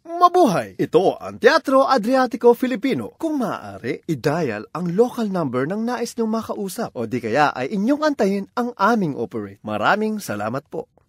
Mabuhay! Ito ang Teatro Adriatico Filipino. Kung maaari, i-dial ang local number ng nais niyong makausap o di kaya ay inyong antayin ang aming operate. Maraming salamat po.